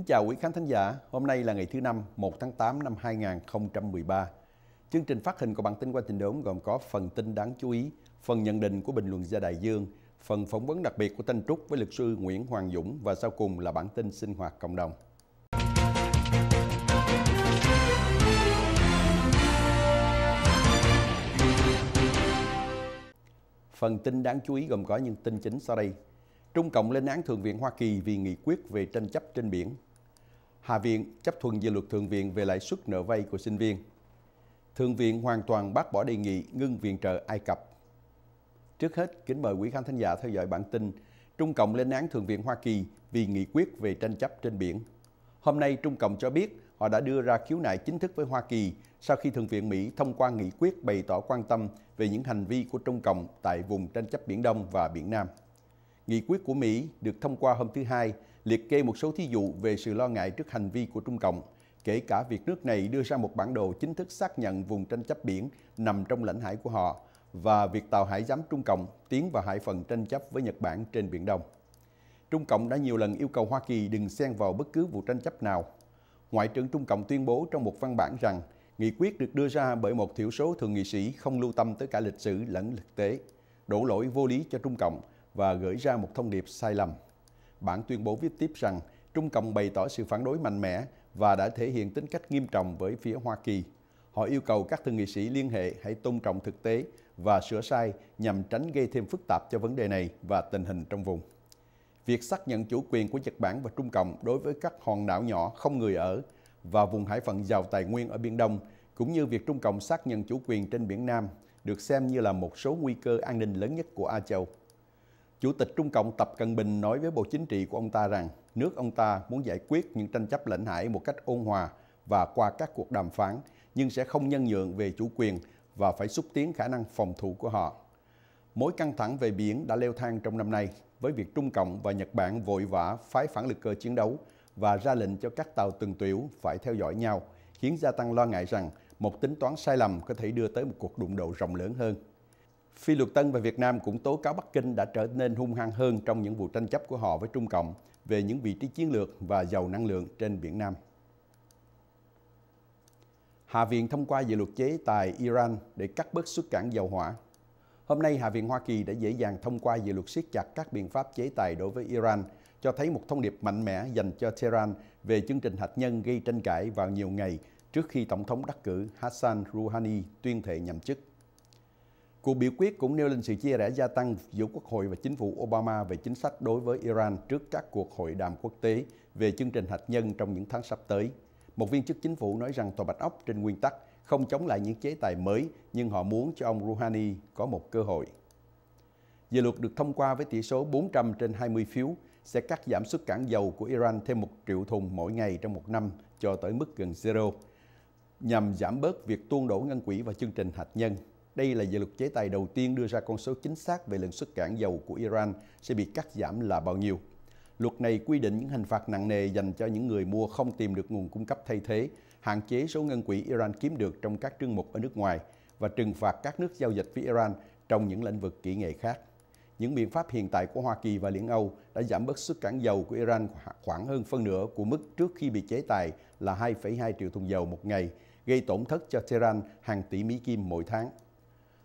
Kính chào quý khán thính giả, hôm nay là ngày thứ năm 1 tháng 8 năm 2013. Chương trình phát hình của bản tin qua tình đốm gồm có phần tin đáng chú ý, phần nhận định của bình luận gia Đại Dương, phần phỏng vấn đặc biệt của Thanh Trúc với luật sư Nguyễn Hoàng Dũng và sau cùng là bản tin sinh hoạt cộng đồng. Phần tin đáng chú ý gồm có những tin chính sau đây. Trung Cộng lên án Thượng viện Hoa Kỳ vì nghị quyết về tranh chấp trên biển Hạ viện chấp thuận dự luật Thượng viện về lãi suất nợ vay của sinh viên. Thượng viện hoàn toàn bác bỏ đề nghị ngưng viện trợ Ai Cập. Trước hết, kính mời quý khán thính giả theo dõi bản tin Trung Cộng lên án Thượng viện Hoa Kỳ vì nghị quyết về tranh chấp trên biển. Hôm nay, Trung Cộng cho biết họ đã đưa ra khiếu nại chính thức với Hoa Kỳ sau khi Thượng viện Mỹ thông qua nghị quyết bày tỏ quan tâm về những hành vi của Trung Cộng tại vùng tranh chấp Biển Đông và Biển Nam. Nghị quyết của Mỹ được thông qua hôm thứ Hai – liệt kê một số thí dụ về sự lo ngại trước hành vi của Trung Cộng, kể cả việc nước này đưa ra một bản đồ chính thức xác nhận vùng tranh chấp biển nằm trong lãnh hải của họ và việc tàu hải giám Trung Cộng tiến vào hải phần tranh chấp với Nhật Bản trên Biển Đông. Trung Cộng đã nhiều lần yêu cầu Hoa Kỳ đừng xen vào bất cứ vụ tranh chấp nào. Ngoại trưởng Trung Cộng tuyên bố trong một văn bản rằng nghị quyết được đưa ra bởi một thiểu số thượng nghị sĩ không lưu tâm tới cả lịch sử lẫn thực tế, đổ lỗi vô lý cho Trung Cộng và gửi ra một thông điệp sai lầm bản tuyên bố viết tiếp rằng Trung Cộng bày tỏ sự phản đối mạnh mẽ và đã thể hiện tính cách nghiêm trọng với phía Hoa Kỳ. Họ yêu cầu các thượng nghị sĩ liên hệ hãy tôn trọng thực tế và sửa sai nhằm tránh gây thêm phức tạp cho vấn đề này và tình hình trong vùng. Việc xác nhận chủ quyền của Nhật Bản và Trung Cộng đối với các hòn đảo nhỏ không người ở và vùng hải phận giàu tài nguyên ở Biển Đông, cũng như việc Trung Cộng xác nhận chủ quyền trên Biển Nam, được xem như là một số nguy cơ an ninh lớn nhất của A Châu. Chủ tịch Trung Cộng Tập Cận Bình nói với Bộ Chính trị của ông ta rằng nước ông ta muốn giải quyết những tranh chấp lãnh hải một cách ôn hòa và qua các cuộc đàm phán, nhưng sẽ không nhân nhượng về chủ quyền và phải xúc tiến khả năng phòng thủ của họ. Mối căng thẳng về biển đã leo thang trong năm nay với việc Trung Cộng và Nhật Bản vội vã phái phản lực cơ chiến đấu và ra lệnh cho các tàu từng tuyểu phải theo dõi nhau, khiến gia tăng lo ngại rằng một tính toán sai lầm có thể đưa tới một cuộc đụng độ rộng lớn hơn. Phi luật Tân và Việt Nam cũng tố cáo Bắc Kinh đã trở nên hung hăng hơn trong những vụ tranh chấp của họ với Trung Cộng về những vị trí chiến lược và giàu năng lượng trên Biển Nam. Hạ viện thông qua dự luật chế tài Iran để cắt bớt xuất cảng dầu hỏa. Hôm nay, Hạ viện Hoa Kỳ đã dễ dàng thông qua dự luật siết chặt các biện pháp chế tài đối với Iran, cho thấy một thông điệp mạnh mẽ dành cho Tehran về chương trình hạt nhân gây tranh cãi vào nhiều ngày trước khi Tổng thống đắc cử Hassan Rouhani tuyên thệ nhậm chức. Cuộc biểu quyết cũng nêu lên sự chia rẽ gia tăng giữa Quốc hội và chính phủ Obama về chính sách đối với Iran trước các cuộc hội đàm quốc tế về chương trình hạt nhân trong những tháng sắp tới. Một viên chức chính phủ nói rằng Tòa Bạch Ốc trên nguyên tắc không chống lại những chế tài mới, nhưng họ muốn cho ông Rouhani có một cơ hội. Dự luật được thông qua với tỷ số 400 trên 20 phiếu sẽ cắt giảm xuất cảng dầu của Iran thêm 1 triệu thùng mỗi ngày trong một năm cho tới mức gần zero, nhằm giảm bớt việc tuôn đổ ngân quỹ vào chương trình hạt nhân đây là dự luật chế tài đầu tiên đưa ra con số chính xác về lượng xuất cảng dầu của Iran sẽ bị cắt giảm là bao nhiêu. Luật này quy định những hình phạt nặng nề dành cho những người mua không tìm được nguồn cung cấp thay thế, hạn chế số ngân quỹ Iran kiếm được trong các trương mục ở nước ngoài và trừng phạt các nước giao dịch với Iran trong những lĩnh vực kỹ nghệ khác. Những biện pháp hiện tại của Hoa Kỳ và Liên Âu đã giảm bớt xuất cảng dầu của Iran khoảng hơn phân nửa của mức trước khi bị chế tài là 2,2 triệu thùng dầu một ngày, gây tổn thất cho Tehran hàng tỷ Mỹ Kim mỗi tháng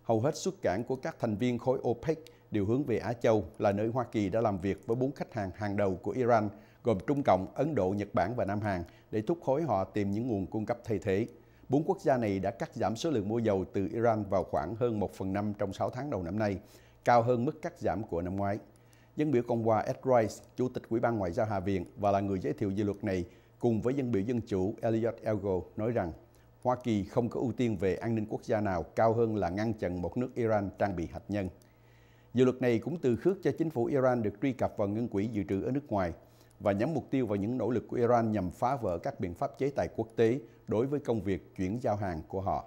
hầu hết xuất cảng của các thành viên khối OPEC đều hướng về Á Châu là nơi Hoa Kỳ đã làm việc với bốn khách hàng hàng đầu của Iran, gồm Trung Cộng, Ấn Độ, Nhật Bản và Nam Hàn, để thúc khối họ tìm những nguồn cung cấp thay thế. Bốn quốc gia này đã cắt giảm số lượng mua dầu từ Iran vào khoảng hơn 1 phần 5 trong 6 tháng đầu năm nay, cao hơn mức cắt giảm của năm ngoái. Dân biểu Cộng hòa Ed Royce, Chủ tịch Ủy ban Ngoại giao Hạ viện và là người giới thiệu dự luật này, cùng với dân biểu Dân chủ Elliot Elgo nói rằng Hoa Kỳ không có ưu tiên về an ninh quốc gia nào cao hơn là ngăn chặn một nước Iran trang bị hạt nhân. Dự luật này cũng từ khước cho chính phủ Iran được truy cập vào ngân quỹ dự trữ ở nước ngoài và nhắm mục tiêu vào những nỗ lực của Iran nhằm phá vỡ các biện pháp chế tài quốc tế đối với công việc chuyển giao hàng của họ.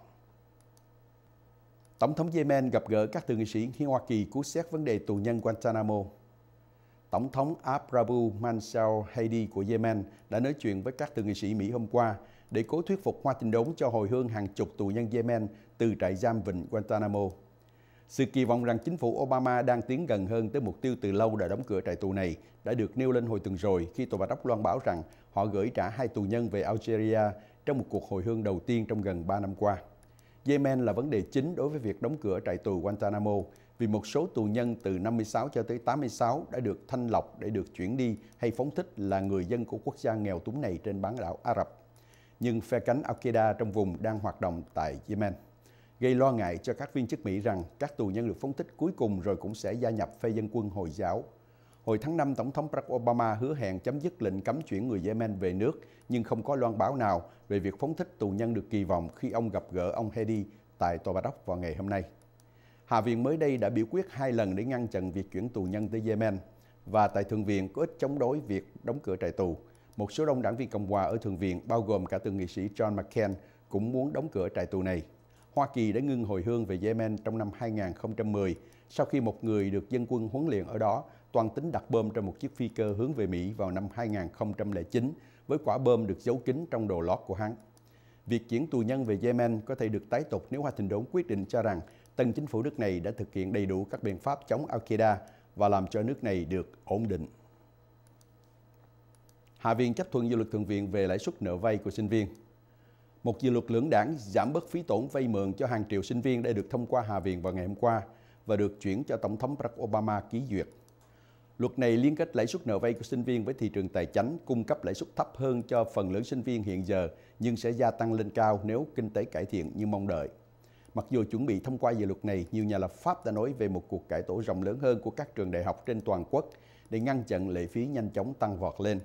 Tổng thống Yemen gặp gỡ các thượng nghị sĩ khi Hoa Kỳ cứu xét vấn đề tù nhân Guantanamo. Tổng thống Abdrabu Mansour Hadi của Yemen đã nói chuyện với các thượng nghị sĩ Mỹ hôm qua để cố thuyết phục Hoa Trình Đốn cho hồi hương hàng chục tù nhân Yemen từ trại giam Vịnh Guantanamo. Sự kỳ vọng rằng chính phủ Obama đang tiến gần hơn tới mục tiêu từ lâu đã đóng cửa trại tù này đã được nêu lên hồi tuần rồi khi Tòa Bạch Ốc loan báo rằng họ gửi trả hai tù nhân về Algeria trong một cuộc hồi hương đầu tiên trong gần 3 năm qua. Yemen là vấn đề chính đối với việc đóng cửa trại tù Guantanamo vì một số tù nhân từ 56 cho tới 86 đã được thanh lọc để được chuyển đi hay phóng thích là người dân của quốc gia nghèo túng này trên bán đảo Ả Rập nhưng phe cánh Al-Qaeda trong vùng đang hoạt động tại Yemen, gây lo ngại cho các viên chức Mỹ rằng các tù nhân được phóng thích cuối cùng rồi cũng sẽ gia nhập phe dân quân Hồi giáo. Hồi tháng 5, Tổng thống Barack Obama hứa hẹn chấm dứt lệnh cấm chuyển người Yemen về nước, nhưng không có loan báo nào về việc phóng thích tù nhân được kỳ vọng khi ông gặp gỡ ông Hadi tại Tòa Bạch Ốc vào ngày hôm nay. Hạ viện mới đây đã biểu quyết hai lần để ngăn chặn việc chuyển tù nhân tới Yemen và tại Thượng viện có ít chống đối việc đóng cửa trại tù một số đông đảng viên Cộng hòa ở Thượng viện, bao gồm cả thượng nghị sĩ John McCain, cũng muốn đóng cửa trại tù này. Hoa Kỳ đã ngưng hồi hương về Yemen trong năm 2010 sau khi một người được dân quân huấn luyện ở đó toàn tính đặt bom trên một chiếc phi cơ hướng về Mỹ vào năm 2009 với quả bom được giấu kín trong đồ lót của hắn. Việc chuyển tù nhân về Yemen có thể được tái tục nếu Hoa Thịnh Đốn quyết định cho rằng tân chính phủ nước này đã thực hiện đầy đủ các biện pháp chống Al-Qaeda và làm cho nước này được ổn định. Hạ viện chấp thuận dự luật Thượng viện về lãi suất nợ vay của sinh viên. Một dự luật lưỡng đảng giảm bớt phí tổn vay mượn cho hàng triệu sinh viên đã được thông qua Hạ viện vào ngày hôm qua và được chuyển cho Tổng thống Barack Obama ký duyệt. Luật này liên kết lãi suất nợ vay của sinh viên với thị trường tài chính, cung cấp lãi suất thấp hơn cho phần lớn sinh viên hiện giờ, nhưng sẽ gia tăng lên cao nếu kinh tế cải thiện như mong đợi. Mặc dù chuẩn bị thông qua dự luật này, nhiều nhà lập pháp đã nói về một cuộc cải tổ rộng lớn hơn của các trường đại học trên toàn quốc để ngăn chặn lệ phí nhanh chóng tăng vọt lên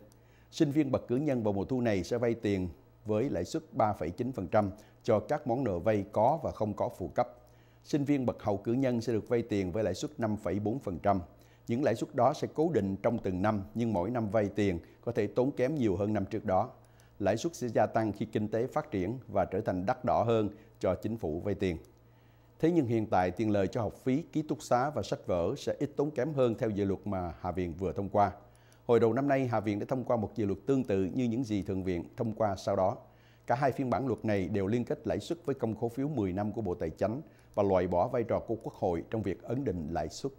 sinh viên bậc cử nhân vào mùa thu này sẽ vay tiền với lãi suất 3,9% cho các món nợ vay có và không có phụ cấp. Sinh viên bậc hậu cử nhân sẽ được vay tiền với lãi suất 5,4%. Những lãi suất đó sẽ cố định trong từng năm nhưng mỗi năm vay tiền có thể tốn kém nhiều hơn năm trước đó. Lãi suất sẽ gia tăng khi kinh tế phát triển và trở thành đắt đỏ hơn cho chính phủ vay tiền. Thế nhưng hiện tại tiền lời cho học phí, ký túc xá và sách vở sẽ ít tốn kém hơn theo dự luật mà Hạ viện vừa thông qua. Hồi đầu năm nay, Hạ viện đã thông qua một dự luật tương tự như những gì Thượng viện thông qua sau đó. Cả hai phiên bản luật này đều liên kết lãi suất với công khố phiếu 10 năm của Bộ Tài chính và loại bỏ vai trò của Quốc hội trong việc ấn định lãi suất.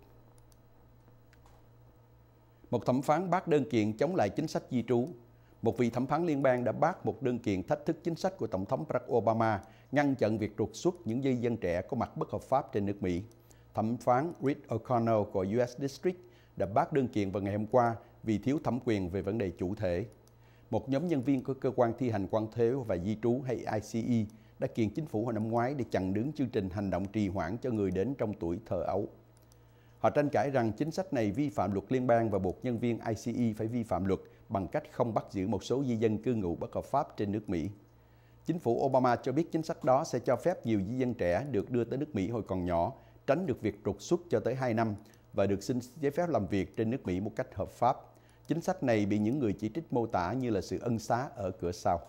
Một thẩm phán bác đơn kiện chống lại chính sách di trú. Một vị thẩm phán liên bang đã bác một đơn kiện thách thức chính sách của Tổng thống Barack Obama ngăn chặn việc trục xuất những di dân trẻ có mặt bất hợp pháp trên nước Mỹ. Thẩm phán Reed O'Connell của U.S. District đã bác đơn kiện vào ngày hôm qua vì thiếu thẩm quyền về vấn đề chủ thể. Một nhóm nhân viên của cơ quan thi hành quan thuế và di trú hay ICE đã kiện chính phủ hồi năm ngoái để chặn đứng chương trình hành động trì hoãn cho người đến trong tuổi thờ ấu. Họ tranh cãi rằng chính sách này vi phạm luật liên bang và buộc nhân viên ICE phải vi phạm luật bằng cách không bắt giữ một số di dân cư ngụ bất hợp pháp trên nước Mỹ. Chính phủ Obama cho biết chính sách đó sẽ cho phép nhiều di dân trẻ được đưa tới nước Mỹ hồi còn nhỏ, tránh được việc trục xuất cho tới 2 năm và được xin giấy phép làm việc trên nước Mỹ một cách hợp pháp. Chính sách này bị những người chỉ trích mô tả như là sự ân xá ở cửa sau.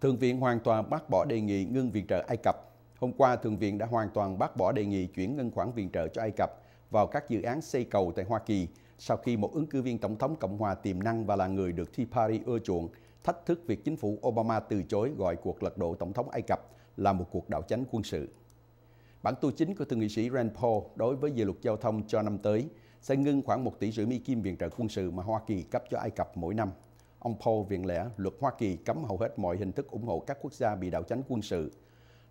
Thượng viện hoàn toàn bác bỏ đề nghị ngưng viện trợ Ai Cập. Hôm qua, Thượng viện đã hoàn toàn bác bỏ đề nghị chuyển ngân khoản viện trợ cho Ai Cập vào các dự án xây cầu tại Hoa Kỳ sau khi một ứng cử viên Tổng thống Cộng hòa tiềm năng và là người được Thi Paris ưa chuộng thách thức việc chính phủ Obama từ chối gọi cuộc lật đổ Tổng thống Ai Cập là một cuộc đảo chánh quân sự. Bản tu chính của thượng nghị sĩ Rand Paul đối với dự luật giao thông cho năm tới – sẽ ngưng khoảng 1 tỷ rưỡi Mỹ Kim viện trợ quân sự mà Hoa Kỳ cấp cho Ai Cập mỗi năm. Ông Paul viện lẽ luật Hoa Kỳ cấm hầu hết mọi hình thức ủng hộ các quốc gia bị đảo chánh quân sự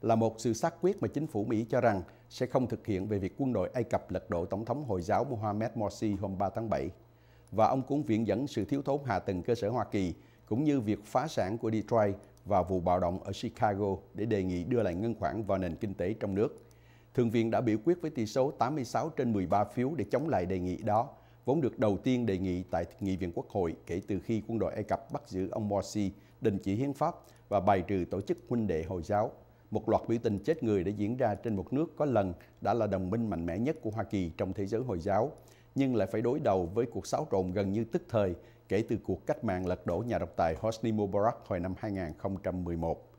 là một sự xác quyết mà chính phủ Mỹ cho rằng sẽ không thực hiện về việc quân đội Ai Cập lật đổ Tổng thống Hồi giáo Mohamed Morsi hôm 3 tháng 7. Và ông cũng viện dẫn sự thiếu thốn hạ tầng cơ sở Hoa Kỳ cũng như việc phá sản của Detroit và vụ bạo động ở Chicago để đề nghị đưa lại ngân khoản vào nền kinh tế trong nước Thượng viện đã biểu quyết với tỷ số 86 trên 13 phiếu để chống lại đề nghị đó, vốn được đầu tiên đề nghị tại Nghị viện Quốc hội kể từ khi quân đội Ai Cập bắt giữ ông Morsi, đình chỉ hiến pháp và bài trừ tổ chức huynh đệ Hồi giáo. Một loạt biểu tình chết người đã diễn ra trên một nước có lần đã là đồng minh mạnh mẽ nhất của Hoa Kỳ trong thế giới Hồi giáo, nhưng lại phải đối đầu với cuộc xáo trộn gần như tức thời kể từ cuộc cách mạng lật đổ nhà độc tài Hosni Mubarak hồi năm 2011.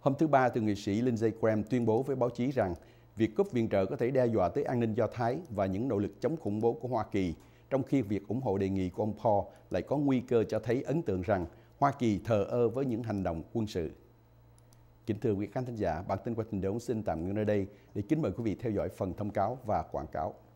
Hôm thứ Ba, thượng nghị sĩ Lindsey Graham tuyên bố với báo chí rằng Việc cúp viện trợ có thể đe dọa tới an ninh Do Thái và những nỗ lực chống khủng bố của Hoa Kỳ, trong khi việc ủng hộ đề nghị của ông Paul lại có nguy cơ cho thấy ấn tượng rằng Hoa Kỳ thờ ơ với những hành động quân sự. Kính thưa quý khán thính giả, bản tin của trình đốn xin tạm ngưng nơi đây để kính mời quý vị theo dõi phần thông cáo và quảng cáo.